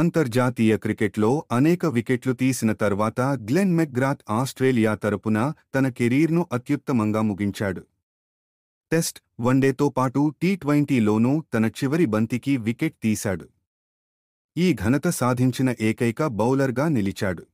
అంతర్జాతీయ క్రికెట్లో అనేక వికెట్లు తీసిన తర్వాత గ్లెన్ మెగ్రాత్ ఆస్ట్రేలియా తరపున తన కెరీర్ను అత్యుత్తమంగా ముగించాడు టెస్ట్ వన్డేతో పాటు టీ ట్వంటీలోనూ తన చివరి బంతికి వికెట్ తీశాడు ఈ ఘనత సాధించిన ఏకైక బౌలర్గా నిలిచాడు